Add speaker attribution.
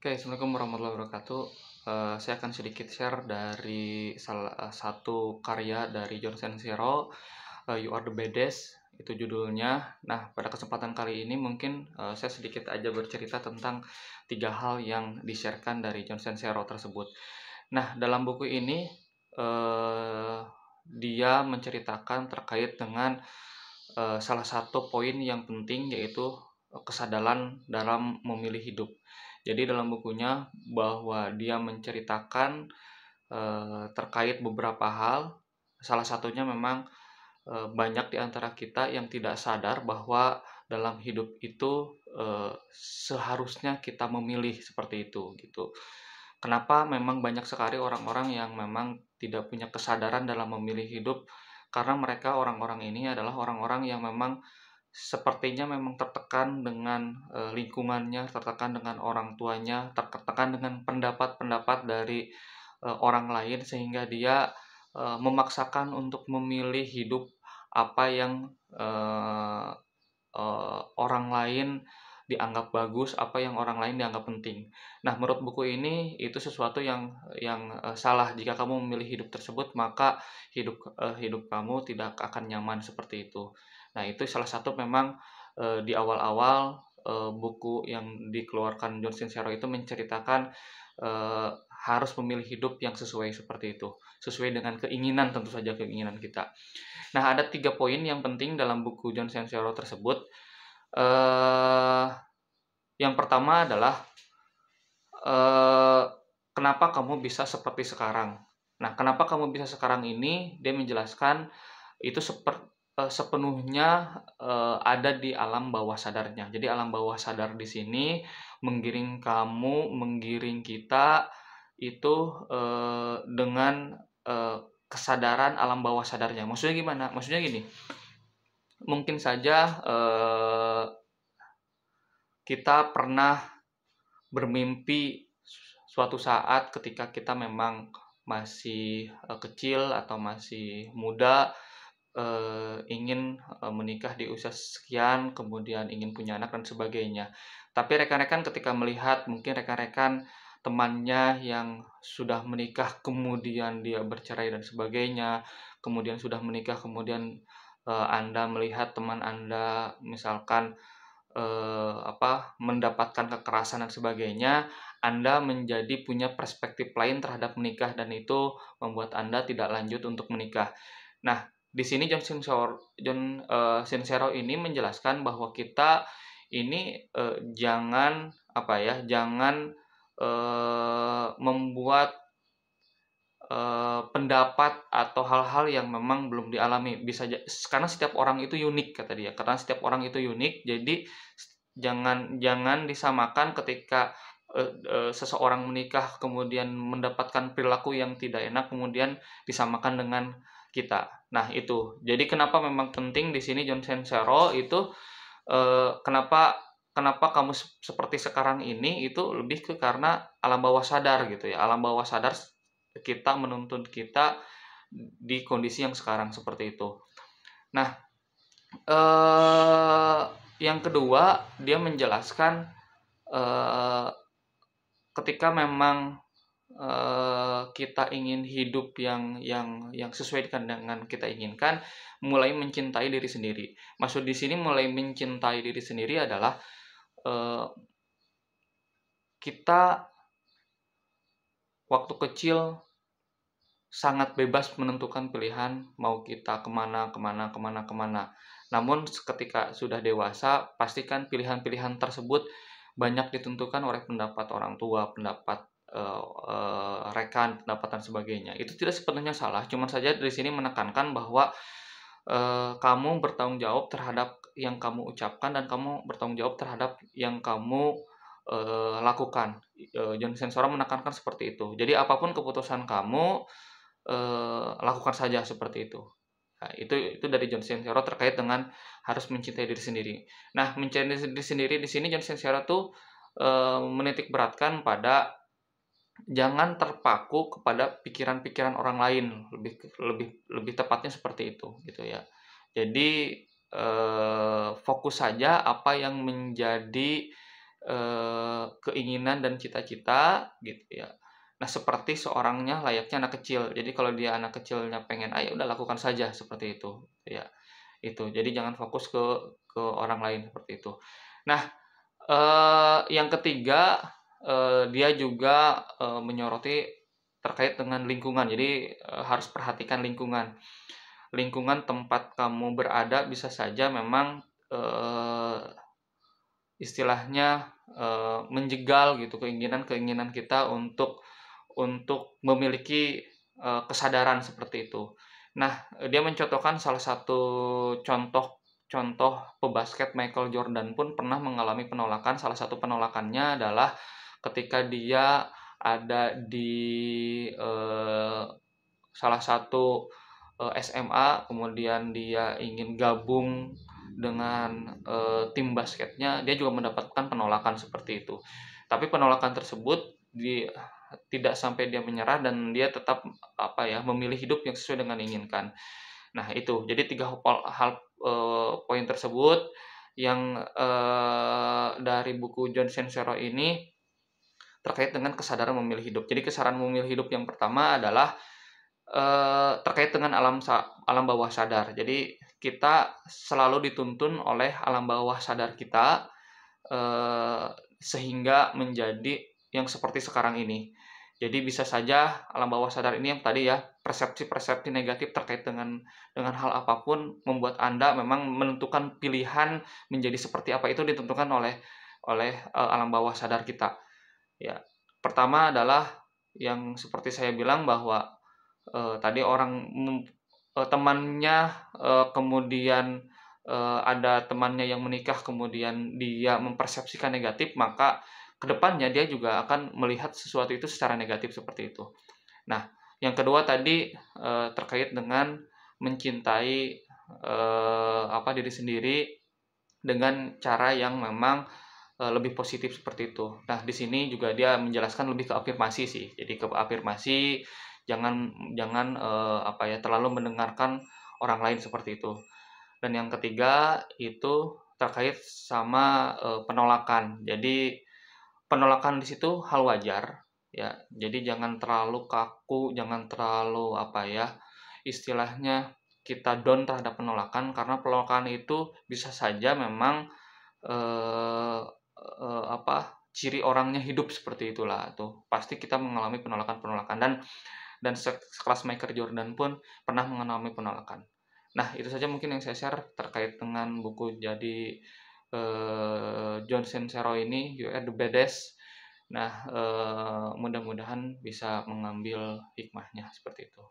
Speaker 1: Oke, okay, Assalamualaikum warahmatullahi wabarakatuh. Uh, saya akan sedikit share dari salah eh, satu karya dari Johnson Siro, uh, eh, You Are The Baddest, itu judulnya. Nah, pada kesempatan kali ini mungkin uh, saya sedikit aja bercerita tentang tiga hal yang di-sharekan dari Johnson Siro tersebut. Nah, dalam buku ini uh, dia menceritakan terkait dengan uh, salah satu poin yang penting yaitu kesadaran dalam memilih hidup. Jadi dalam bukunya bahwa dia menceritakan e, terkait beberapa hal, salah satunya memang e, banyak di antara kita yang tidak sadar bahwa dalam hidup itu e, seharusnya kita memilih seperti itu gitu. Kenapa memang banyak sekali orang-orang yang memang tidak punya kesadaran dalam memilih hidup karena mereka orang-orang ini adalah orang-orang yang memang sepertinya memang tertekan dengan uh, lingkungannya, tertekan dengan orang tuanya, tertekan dengan pendapat-pendapat dari uh, orang lain sehingga dia uh, memaksakan untuk memilih hidup apa yang uh, uh, orang lain dianggap bagus, apa yang orang lain dianggap penting. Nah, menurut buku ini itu sesuatu yang yang uh, salah jika kamu memilih hidup tersebut, maka hidup uh, hidup kamu tidak akan nyaman seperti itu. Nah, itu salah satu memang e, di awal-awal e, buku yang dikeluarkan John Sincero itu menceritakan e, harus memilih hidup yang sesuai seperti itu, sesuai dengan keinginan tentu saja keinginan kita. Nah, ada tiga poin yang penting dalam buku John Sincero tersebut. E, yang pertama adalah e, kenapa kamu bisa seperti sekarang. Nah, kenapa kamu bisa sekarang ini? Dia menjelaskan itu seperti Eh, sepenuhnya uh, ada di alam bawah sadarnya. Jadi alam bawah sadar di sini menggiring kamu, menggiring kita itu uh, dengan uh, kesadaran alam bawah sadarnya. Maksudnya gimana? Maksudnya gini. Mungkin saja uh, kita pernah bermimpi suatu saat ketika kita memang masih kecil atau masih muda uh, ingin uh, menikah di usia sekian, kemudian ingin punya anak dan sebagainya. Tapi rekan-rekan ketika melihat mungkin rekan-rekan temannya yang sudah menikah kemudian dia bercerai dan sebagainya, kemudian sudah menikah kemudian uh, Anda melihat teman Anda misalkan uh, apa mendapatkan kekerasan dan sebagainya, Anda menjadi punya perspektif lain terhadap menikah dan itu membuat Anda tidak lanjut untuk menikah. Nah, di sini John Sincero, John uh, Sincero ini menjelaskan bahwa kita ini uh, jangan apa ya, jangan uh, membuat uh, pendapat atau hal-hal yang memang belum dialami. Bisa karena setiap orang itu unik kata dia. Karena setiap orang itu unik, jadi jangan jangan disamakan ketika seseorang menikah kemudian mendapatkan perilaku yang tidak enak kemudian disamakan dengan kita. Nah, itu. Jadi kenapa memang penting di sini John Sensero itu eh, kenapa kenapa kamu seperti sekarang ini itu lebih ke karena alam bawah sadar gitu ya. Alam bawah sadar kita menuntun kita di kondisi yang sekarang seperti itu. Nah, eh yang kedua, dia menjelaskan eh ketika memang eh kita ingin hidup yang yang yang sesuai dengan kita inginkan, mulai mencintai diri sendiri. Maksud di sini mulai mencintai diri sendiri adalah uh, kita waktu kecil sangat bebas menentukan pilihan mau kita kemana kemana kemana kemana. Namun ketika sudah dewasa pastikan pilihan-pilihan tersebut banyak ditentukan oleh pendapat orang tua, pendapat uh, rekan pendapatan sebagainya itu tidak sepenuhnya salah cuman saja di sini menekankan bahwa uh, kamu bertanggung jawab terhadap yang kamu ucapkan dan kamu bertanggung jawab terhadap yang kamu uh, lakukan uh, John Sensora menekankan seperti itu jadi apapun keputusan kamu uh, lakukan saja seperti itu Nah, itu itu dari John Sincero terkait dengan harus mencintai diri sendiri. Nah, mencintai diri sendiri di sini John Sincero tuh e, menitik beratkan pada jangan terpaku kepada pikiran-pikiran orang lain lebih lebih lebih tepatnya seperti itu gitu ya jadi eh, fokus saja apa yang menjadi eh, keinginan dan cita-cita gitu ya nah seperti seorangnya layaknya anak kecil jadi kalau dia anak kecilnya pengen ayo udah lakukan saja seperti itu gitu ya itu jadi jangan fokus ke ke orang lain seperti itu nah eh, yang ketiga eh, dia juga eh, menyoroti terkait dengan lingkungan. Jadi eh, harus perhatikan lingkungan. Lingkungan tempat kamu berada bisa saja memang eh, istilahnya eh, menjegal gitu keinginan-keinginan kita untuk untuk memiliki eh, kesadaran seperti itu. Nah, dia mencontohkan salah satu contoh contoh pebasket Michael Jordan pun pernah mengalami penolakan. Salah satu penolakannya adalah ketika dia ada di eh, salah satu eh, SMA kemudian dia ingin gabung dengan eh, tim basketnya dia juga mendapatkan penolakan seperti itu tapi penolakan tersebut di tidak sampai dia menyerah dan dia tetap apa ya memilih hidup yang sesuai dengan inginkan nah itu jadi tiga hal, hal eh, poin tersebut yang eh, dari buku John Sensero ini terkait dengan kesadaran memilih hidup. Jadi kesadaran memilih hidup yang pertama adalah eh, terkait dengan alam alam bawah sadar. Jadi kita selalu dituntun oleh alam bawah sadar kita eh, sehingga menjadi yang seperti sekarang ini. Jadi bisa saja alam bawah sadar ini yang tadi ya persepsi-persepsi negatif terkait dengan dengan hal apapun membuat Anda memang menentukan pilihan menjadi seperti apa itu ditentukan oleh oleh eh, alam bawah sadar kita. Ya, pertama adalah yang seperti saya bilang bahwa eh, tadi orang eh, temannya eh, kemudian eh, ada temannya yang menikah kemudian dia mempersepsikan negatif maka kedepannya dia juga akan melihat sesuatu itu secara negatif seperti itu. Nah, yang kedua tadi eh, terkait dengan mencintai eh, apa diri sendiri dengan cara yang memang Eh, lebih positif seperti itu. Nah, di sini juga dia menjelaskan lebih ke afirmasi sih. Jadi ke afirmasi jangan jangan uh, apa ya terlalu mendengarkan orang lain seperti itu. Dan yang ketiga itu terkait sama uh, penolakan. Jadi penolakan di situ hal wajar ya. Jadi jangan terlalu kaku, jangan terlalu apa ya istilahnya kita down terhadap penolakan karena penolakan itu bisa saja memang Eh, apa ciri orangnya hidup seperti itulah tuh pasti kita mengalami penolakan penolakan dan dan sekelas Michael Jordan pun pernah mengalami penolakan nah itu saja mungkin yang saya share terkait dengan buku jadi eh, John Sincero ini You Are the nah eh, mudah-mudahan bisa mengambil hikmahnya seperti itu